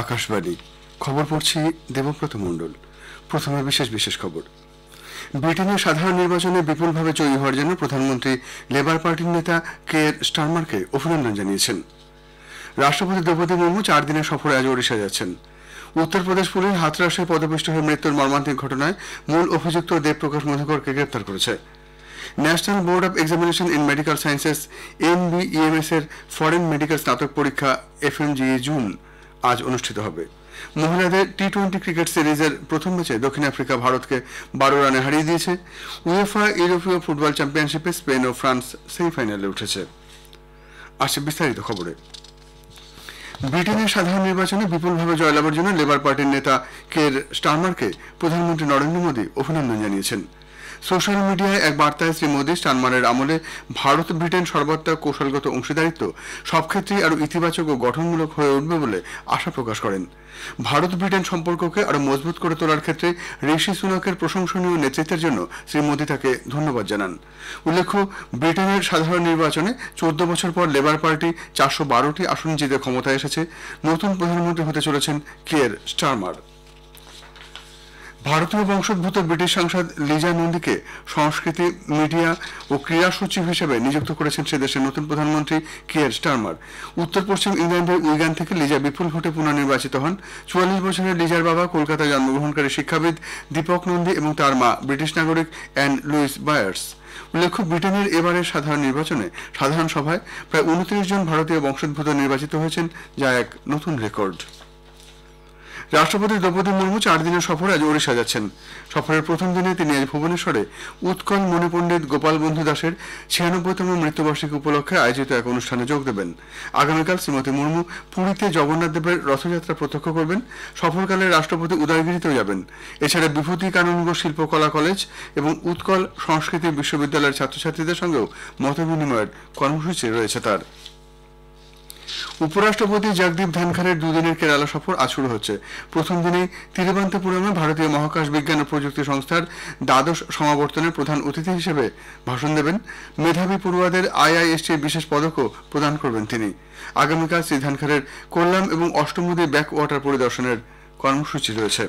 আকাশবাণী খবর পড়ছি দেবব্রত মণ্ডল প্রথমে বিশেষ বিশেষ খবর ব্রিটেনের সাধারণ নির্বাচনে বিপুলভাবে জয়ী হওয়ার জন্য প্রধানমন্ত্রী লেবার পার্টির নেতা কে স্টারমারকে অভিনন্দন জানিয়েছেন রাষ্ট্রপতি দ্রৌপদী মুর্মু চার দিনের সফরে আজ ওড়িশা যাচ্ছেন উত্তরপ্রদেশ পুলিশ হাতরাসে পদপিষ্ট হয়ে মৃত্যুর মর্মান্তিক ঘটনায় মূল অভিযুক্ত দেবপ্রকাশ মধুকরকে গ্রেপ্তার করেছে national board of examination in medical sciences NBEMS এর ফরেন মেডিকেল স্নাতক পরীক্ষা এফএমজিএ জুন জুন আজ অনুষ্ঠিত হবে মহিলাদের টি টোয়েন্টি ক্রিকেট সিরিজের প্রথম ম্যাচে দক্ষিণ আফ্রিকা ভারতকে বারো রানে হারিয়ে দিয়েছে উয়েফা ইউরোপীয় ফুটবল চ্যাম্পিয়নশিপে স্পেন ও ফ্রান্স সেমিফাইনালে উঠেছে আসছে বিস্তারিত খবরে ব্রিটেনের সাধারণ নির্বাচনে বিপুলভাবে জয়লাভের জন্য লেবার পার্টির নেতা কের স্টারমারকে প্রধানমন্ত্রী নরেন্দ্র মোদী অভিনন্দন জানিয়েছেন সোশ্যাল মিডিয়ায় এক বার্তায় শ্রী মোদী স্টানমানের আমলে ভারত ব্রিটেন সর্বাত্মক কৌশলগত অংশীদারিত্ব সব ক্ষেত্রেই আরও ইতিবাচক ও গঠনমূলক হয়ে উঠবে বলে আশা প্রকাশ করেন ভারত ব্রিটেন সম্পর্ককে আরও মজবুত করে তোলার ক্ষেত্রে ঋষি সুনাকের প্রশংসনীয় নেতৃত্বের জন্য শ্রী মোদী তাকে ধন্যবাদ জানান উল্লেখ্য ব্রিটেনের সাধারণ নির্বাচনে চোদ্দ বছর পর লেবার পার্টি চারশো বারোটি আসন জিতে ক্ষমতায় এসেছে নতুন প্রধানমন্ত্রী হতে চলেছেন কেয়ার স্টারমার ভারতীয় বংশোদ্ভূত ব্রিটিশ সাংসদ লিজা নন্দীকে সংস্কৃতি মিডিয়া ও ক্রীড়া সচিব হিসেবে নিযুক্ত করেছেন সে দেশের নতুন প্রধানমন্ত্রী কিয়ার স্টারমার উত্তর পশ্চিম ইংল্যান্ডের উইগান থেকে লিজা বিপুল ভোটে পুনর্নির্বাচিত হন চুয়াল্লিশ বছরের লিজার বাবা কলকাতায় জন্মগ্রহণকারী শিক্ষাবিদ দীপক নন্দী এবং তার মা ব্রিটিশ নাগরিক অ্যান লুইস বায়ার্স উল্লেখ্য ব্রিটেনের এবারের সাধারণ নির্বাচনে সাধারণ সভায় প্রায় উনত্রিশ জন ভারতীয় বংশোদ্ভূত নির্বাচিত হয়েছেন যা এক নতুন রেকর্ড রাষ্ট্রপতি দ্রৌপদী মুর্মু চার দিনের সফরে আজ ওড়িশা যাচ্ছেন সফরের প্রথম দিনে তিনি আজ ভুবনেশ্বরে উৎকল মণিপণ্ডিত গোপাল বন্ধু দাসের ছিয়ানব্বইতম মৃত্যুবার্ষিকী উপলক্ষে আয়োজিত এক অনুষ্ঠানে যোগ দেবেন আগামীকাল শ্রীমতী মুর্মু পুরীতে জগন্নাথ দেবের রথযাত্রা প্রত্যক্ষ করবেন সফরকালে রাষ্ট্রপতি উদয়গিরিতেও যাবেন এছাড়া বিভূতি কানুনগ শিল্পকলা কলেজ এবং উৎকল সংস্কৃতি বিশ্ববিদ্যালয়ের ছাত্রছাত্রীদের সঙ্গেও মতবিনিময়ের কর্মসূচি রয়েছে তার উপরাষ্ট্রপতি জগদীপ ধনখড়ের দুদিনের কেরালা সফর আজ শুরু হচ্ছে প্রথম দিনে তিরুবন্তপুরমে ভারতীয় মহাকাশ বিজ্ঞান ও প্রযুক্তি সংস্থার দ্বাদশ সমাবর্তনের প্রধান অতিথি হিসেবে ভাষণ দেবেন মেধাবী পড়ুয়াদের আইআইএসটির বিশেষ পদকও প্রদান করবেন তিনি আগামীকাল শ্রী ধনখড়ের কোল্লাম এবং অষ্টমুদী ব্যাকওয়াটার পরিদর্শনের কর্মসূচি রয়েছে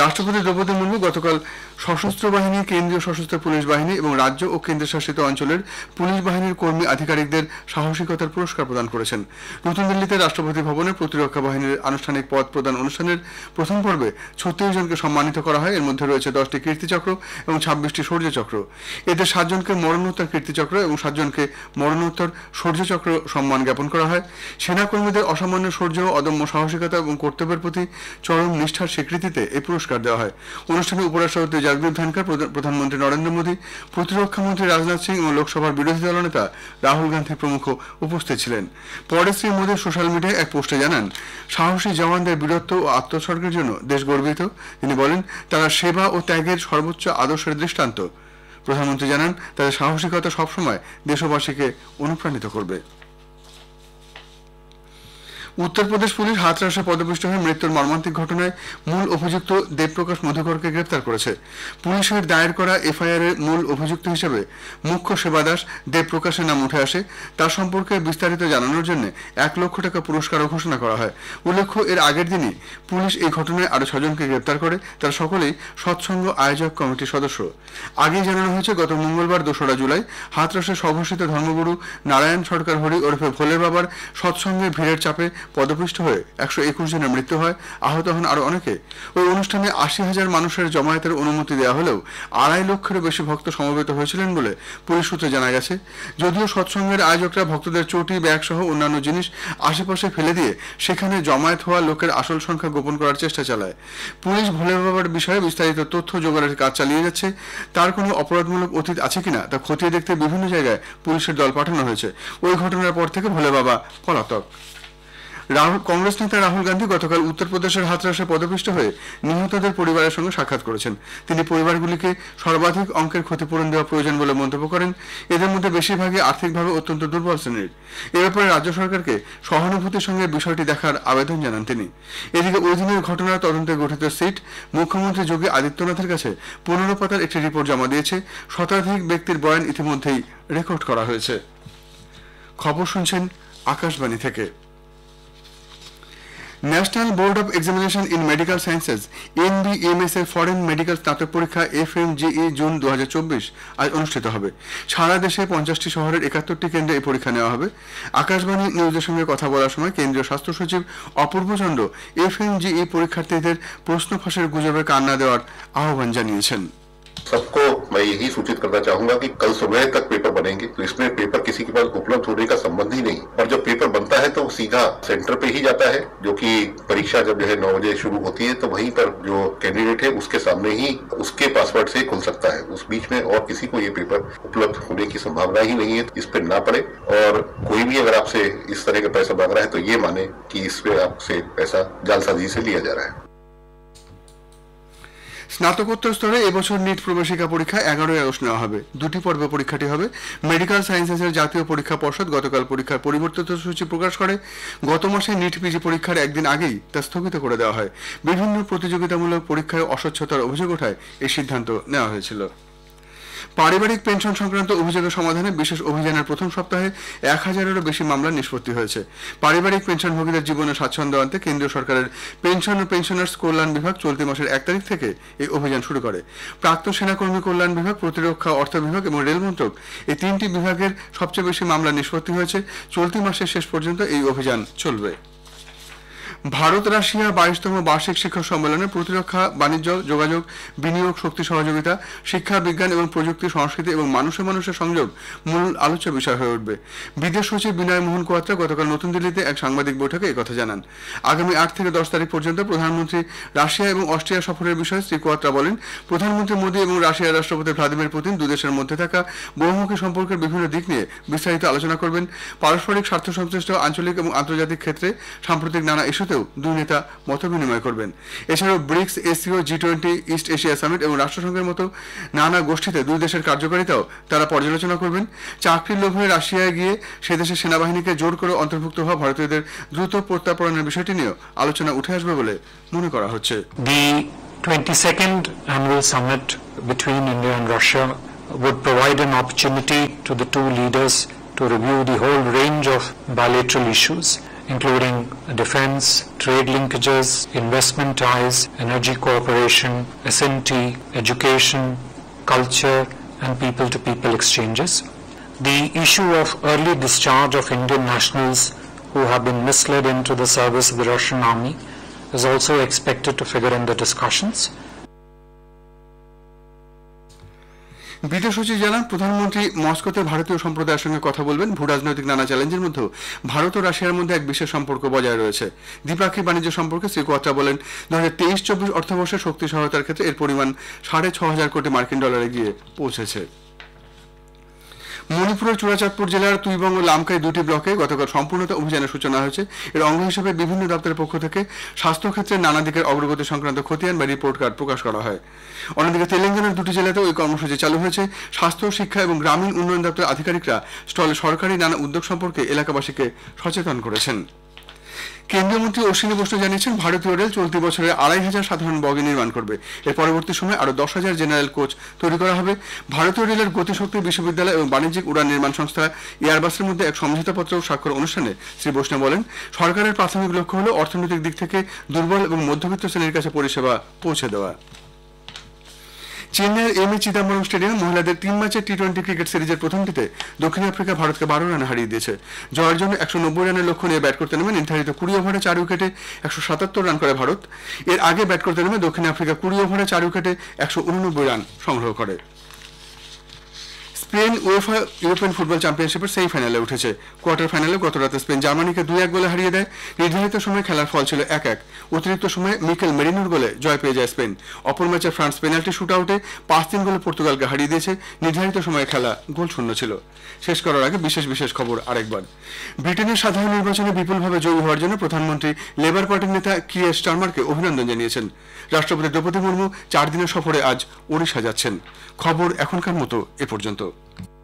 রাষ্ট্রপতি দ্রৌপদী মুর্মু গতকাল সশস্ত্র বাহিনী কেন্দ্রীয় সশস্ত্র পুলিশ বাহিনী এবং রাজ্য ও কেন্দ্রশাসিত অঞ্চলের পুলিশ বাহিনীর কর্মী আধিকারিকদের সাহসিকতার পুরস্কার প্রদান করেছেন নতুন দিল্লিতে রাষ্ট্রপতি ভবনে প্রতিরক্ষা বাহিনীর আনুষ্ঠানিক পদ প্রদান অনুষ্ঠানের প্রথম পর্বে ছত্রিশ জনকে সম্মানিত করা হয় এর মধ্যে রয়েছে দশটি কীর্তিচক্র এবং ছাব্বিশটি শৌর্যচক্র এতে সাতজনকে মরণোত্তর কীর্তিচক্র এবং সাতজনকে মরণোত্তর শৌর্যচক্র সম্মান জ্ঞাপন করা হয় সেনাকর্মীদের অসামান্য শৌর্য অদম্য সাহসিকতা এবং কর্তব্যের প্রতি চরম নিষ্ঠার স্বীকৃতিতে এই পুরস্কার পুরস্কার দেওয়া হয় অনুষ্ঠানে উপরাষ্ট্রপতি জগদীপ ধনখড় প্রধানমন্ত্রী নরেন্দ্র মোদী প্রতিরক্ষা মন্ত্রী রাজনাথ সিং ও লোকসভার বিরোধী দল নেতা রাহুল গান্ধী প্রমুখ উপস্থিত ছিলেন পরে শ্রী মোদী সোশ্যাল মিডিয়ায় এক পোস্টে জানান সাহসী জওয়ানদের বীরত্ব ও আত্মসর্গের জন্য দেশ গর্বিত তিনি বলেন তারা সেবা ও ত্যাগের সর্বোচ্চ আদর্শের দৃষ্টান্ত প্রধানমন্ত্রী জানান তাদের সাহসিকতা সবসময় দেশবাসীকে অনুপ্রাণিত করবে উত্তরপ্রদেশ পুলিশ হাতরাসে পদপিষ্ট হয়ে মৃত্যুর মর্মান্তিক ঘটনায় মূল অভিযুক্ত দেবপ্রকাশ মধুকরকে গ্রেপ্তার করেছে পুলিশের দায়ের করা এফআইআর এর মূল অভিযুক্ত হিসেবে মুখ্য সেবা দেবপ্রকাশের নাম উঠে আসে তার সম্পর্কে বিস্তারিত জানানোর জন্য এক লক্ষ টাকা পুরস্কারও ঘোষণা করা হয় উল্লেখ্য এর আগের দিনই পুলিশ এই ঘটনায় আরো ছজনকে গ্রেপ্তার করে তারা সকলেই সৎসঙ্গ আয়োজক কমিটির সদস্য আগেই জানানো হয়েছে গত মঙ্গলবার দোসরা জুলাই হাতরাসে সঘোষিত ধর্মগুরু নারায়ণ সরকার হরি ওরফে ভোলের বাবার সৎসঙ্গে ভিড়ের চাপে পদপৃষ্ট হয়ে একশো একুশ জনের মৃত্যু হয় আহত হন আরও অনেকে ওই অনুষ্ঠানে আশি হাজার মানুষের জমায়েতের অনুমতি দেওয়া হলেও আড়াই লক্ষেরও বেশি ভক্ত সমবেত হয়েছিলেন বলে পুলিশ সূত্রে জানা গেছে যদিও সৎসঙ্গের আয়োজকরা ভক্তদের চটি ব্যাগ সহ অন্যান্য জিনিস আশেপাশে ফেলে দিয়ে সেখানে জমায়েত হওয়া লোকের আসল সংখ্যা গোপন করার চেষ্টা চালায় পুলিশ ভোলে বাবার বিষয়ে বিস্তারিত তথ্য জোগাড়ের কাজ চালিয়ে যাচ্ছে তার কোনো অপরাধমূলক অতীত আছে কিনা তা খতিয়ে দেখতে বিভিন্ন জায়গায় পুলিশের দল পাঠানো হয়েছে ওই ঘটনার পর থেকে ভোলে বাবা পলাতক রাহুল কংগ্রেস নেতা রাহুল গান্ধী গতকাল উত্তরপ্রদেশের হাতরাসে পদপিষ্ট হয়ে নিহতদের পরিবারের সঙ্গে সাক্ষাৎ করেছেন তিনি পরিবারগুলিকে সর্বাধিক অঙ্কের ক্ষতিপূরণ দেওয়া প্রয়োজন বলে মন্তব্য করেন এদের মধ্যে বেশিরভাগই আর্থিকভাবে অত্যন্ত দুর্বল শ্রেণীর এ ব্যাপারে রাজ্য সরকারকে সহানুভূতির সঙ্গে বিষয়টি দেখার আবেদন জানান তিনি এদিকে ওই দিনের ঘটনার তদন্তে গঠিত সিট মুখ্যমন্ত্রী যোগী আদিত্যনাথের কাছে পনেরো পাতার একটি রিপোর্ট জমা দিয়েছে শতাধিক ব্যক্তির বয়ান ইতিমধ্যেই রেকর্ড করা হয়েছে খবর শুনছেন আকাশবাণী থেকে national board of examination in medical sciences NBEMS এর ফরেন মেডিকেল স্নাতক পরীক্ষা ই জুন দু আজ অনুষ্ঠিত হবে সারা দেশে পঞ্চাশটি শহরের একাত্তরটি কেন্দ্রে এই পরীক্ষা নেওয়া হবে আকাশবাণী নিউজের সঙ্গে কথা বলার সময় কেন্দ্রীয় স্বাস্থ্য সচিব অপূর্ব চন্দ্র ই পরীক্ষার্থীদের প্রশ্ন ফাঁসের গুজবে কান্না দেওয়ার আহ্বান জানিয়েছেন सबको मैं यही सूचित करना चाहूंगा कि कल सुबह तक पेपर बनेंगे तो इसमें पेपर किसी के पास उपलब्ध होने का संबंध ही नहीं और जब पेपर बनता है तो सीधा सेंटर पे ही जाता है जो कि परीक्षा जब जो है नौ बजे शुरू होती है तो वहीं पर जो कैंडिडेट है उसके सामने ही उसके पासवर्ड से खुल सकता है उस बीच में और किसी को ये पेपर उपलब्ध होने की संभावना ही नहीं है इस पर ना पड़े और कोई भी अगर आपसे इस तरह का पैसा मांग रहा है तो ये माने की इस पे आपसे पैसा जालसाजी से लिया जा रहा है স্নাতকোত্তর স্তরে এবছর নিট প্রবেশিকা পরীক্ষা এগারোই আগস্ট নেওয়া হবে দুটি পর্ব পরীক্ষাটি হবে মেডিকেল সায়েন্সেসের জাতীয় পরীক্ষা পর্ষদ গতকাল পরীক্ষার পরিবর্তিত সূচি প্রকাশ করে গত মাসে নিট পিজি পরীক্ষার একদিন আগেই তা স্থগিত করে দেওয়া হয় বিভিন্ন প্রতিযোগিতামূলক পরীক্ষায় অস্বচ্ছতার অভিযোগ ওঠায় এই সিদ্ধান্ত নেওয়া হয়েছিল পারিবারিক পেনশন সংক্রান্ত অভিযোগের সমাধানে বিশেষ অভিযানের প্রথম সপ্তাহে এক হাজারেরও বেশি মামলা নিষ্পত্তি হয়েছে পারিবারিক পেনশনভোগীদের জীবনে স্বাচ্ছন্দ্য আনতে কেন্দ্রীয় সরকারের পেনশন ও পেনশনার্স কল্যাণ বিভাগ চলতি মাসের এক তারিখ থেকে এই অভিযান শুরু করে প্রাক্তন সেনাকর্মী কল্যাণ বিভাগ প্রতিরক্ষা অর্থ বিভাগ এবং রেল মন্ত্রক এই তিনটি বিভাগের সবচেয়ে বেশি মামলা নিষ্পত্তি হয়েছে চলতি মাসের শেষ পর্যন্ত এই অভিযান চলবে ভারত রাশিয়ার বাইশতম বার্ষিক শিক্ষক সম্মেলনে প্রতিরক্ষা বাণিজ্য যোগাযোগ বিনিয়োগ শক্তি সহযোগিতা শিক্ষা বিজ্ঞান এবং প্রযুক্তি সংস্কৃতি এবং মানুষের মানুষের সংযোগ মূল আলোচ্য বিষয় হয়ে উঠবে বিদেশ সচিব বিনয় মোহন কোয়াত্রা গতকাল নতুন দিল্লিতে এক সাংবাদিক বৈঠকে কথা জানান আগামী আট থেকে দশ তারিখ পর্যন্ত প্রধানমন্ত্রী রাশিয়া এবং অস্ট্রিয়া সফরের বিষয়ে শ্রী কোয়াত্রা বলেন প্রধানমন্ত্রী মোদী এবং রাশিয়ার রাষ্ট্রপতি ভ্লাদিমির পুতিন দুদেশের মধ্যে থাকা বহুমুখী সম্পর্কের বিভিন্ন দিক নিয়ে বিস্তারিত আলোচনা করবেন পারস্পরিক স্বার্থ সংশ্লিষ্ট আঞ্চলিক এবং আন্তর্জাতিক ক্ষেত্রে সাম্প্রতিক নানা ইস্যুতে সাথেও দুই নেতা মত বিনিময় করবেন এছাড়াও BRICS SCO G twenty East Asia summit এবং রাষ্ট্রসংঘের মতো নানা গোষ্ঠীতে দুই দেশের কার্যকারিতাও তারা পর্যালোচনা করবেন চাকরির লোভে রাশিয়ায় গিয়ে সে দেশের সেনাবাহিনীকে জোর করে অন্তর্ভুক্ত হওয়া ভারতীয়দের দ্রুত প্রত্যাপনের বিষয়টি নিয়েও আলোচনা উঠে আসবে বলে মনে করা হচ্ছে The 22nd annual summit between India and Russia would provide an opportunity to the two leaders to review the whole range of bilateral issues. including defense, trade linkages, investment ties, energy cooperation, SNT, education, culture, and people-to-people exchanges. The issue of early discharge of Indian nationals who have been misled into the service of the Russian army is also expected to figure in the discussions. বিদেশ সচিব জানান প্রধানমন্ত্রী মস্কোতে ভারতীয় সম্প্রদায়ের সঙ্গে কথা বলবেন ভূ রাজনৈতিক নানা চ্যালেঞ্জের মধ্যেও ভারত ও রাশিয়ার মধ্যে এক বিশেষ সম্পর্ক বজায় রয়েছে দ্বিপাক্ষিক বাণিজ্য সম্পর্কে শ্রী কোয়াত্রা বলেন দু হাজার তেইশ চব্বিশ অর্থবর্ষে শক্তি সহায়তার ক্ষেত্রে এর পরিমাণ সাড়ে ছ হাজার কোটি মার্কিন ডলারে গিয়ে পৌঁছেছে মণিপুরের চূড়াচাঁদপুর জেলার তুইবং ও লামকাই দুটি ব্লকে গতকাল সম্পূর্ণতা অভিযানের সূচনা হয়েছে এর অঙ্গ হিসেবে বিভিন্ন দপ্তরের পক্ষ থেকে স্বাস্থ্যক্ষেত্রে নানা দিকের অগ্রগতি সংক্রান্ত খতিয়ান বা রিপোর্ট কার্ড প্রকাশ করা হয় অন্যদিকে তেলেঙ্গানার দুটি জেলাতেও এই কর্মসূচি চালু হয়েছে স্বাস্থ্য শিক্ষা এবং গ্রামীণ উন্নয়ন দপ্তরের আধিকারিকরা স্টলে সরকারি নানা উদ্যোগ সম্পর্কে এলাকাবাসীকে সচেতন করেছেন কেন্দ্রীয় মন্ত্রী অশ্বিনী বৈষ্ণব জানিয়েছেন ভারতীয় রেল চলতি বছরে আড়াই হাজার সাধারণ বগি নির্মাণ করবে এর পরবর্তী সময়ে আরও দশ হাজার জেনারেল কোচ তৈরি করা হবে ভারতীয় রেলের গতিশক্তি বিশ্ববিদ্যালয় এবং বাণিজ্যিক উড়ান নির্মাণ সংস্থা এয়ারবাসের মধ্যে এক সমঝোতাপত্র স্বাক্ষর অনুষ্ঠানে শ্রী বৈষ্ণব বলেন সরকারের প্রাথমিক লক্ষ্য হল অর্থনৈতিক দিক থেকে দুর্বল এবং মধ্যবিত্ত শ্রেণীর কাছে পরিষেবা পৌঁছে দেওয়া চেন্নাইয়ের এম এ চিদাম্বরম স্টেডিয়াম মহিলাদের তিন ম্যাচের টি টোয়েন্টি ক্রিকেট সিরিজের প্রথমটিতে দক্ষিণ আফ্রিকা ভারতকে বারো রানে হারিয়ে দিয়েছে জয়ের জন্য একশো নব্বই রানের লক্ষ্য নিয়ে ব্যাট করতে নেমে নির্ধারিত কুড়ি ওভারে চার উইকেটে একশো সাতাত্তর রান করে ভারত এর আগে ব্যাট করতে নেমে দক্ষিণ আফ্রিকা কুড়ি ওভারে চার উইকেটে একশো উননব্বই রান সংগ্রহ করে স্পেন ওয়েফা ইউরোপিয়ান ফুটবল চ্যাম্পিয়নশিপের সেই ফাইনালে উঠেছে কোয়ার্টার ফাইনালে গত রাতে স্পেন জার্মানিকে দুই এক গোলে হারিয়ে দেয় নির্ধারিত সময় খেলার ফল ছিল এক এক অতিরিক্ত সময়ে মিকেল মেরিনোর গোলে জয় পেয়ে যায় স্পেন অপর ম্যাচে ফ্রান্স পেনাল্টি শুট আউটে পাঁচ তিন গোলে পর্তুগালকে হারিয়ে দিয়েছে নির্ধারিত সময়ে খেলা গোল শূন্য ছিল শেষ করার আগে বিশেষ বিশেষ খবর আরেকবার ব্রিটেনের সাধারণ নির্বাচনে বিপুলভাবে জয়ী হওয়ার জন্য প্রধানমন্ত্রী লেবার পার্টির নেতা কিয়ার স্টারমারকে অভিনন্দন জানিয়েছেন রাষ্ট্রপতি দ্রৌপদী মুর্মু চার দিনের সফরে আজ ওড়িশা যাচ্ছেন খবর এখনকার মতো এ পর্যন্ত you.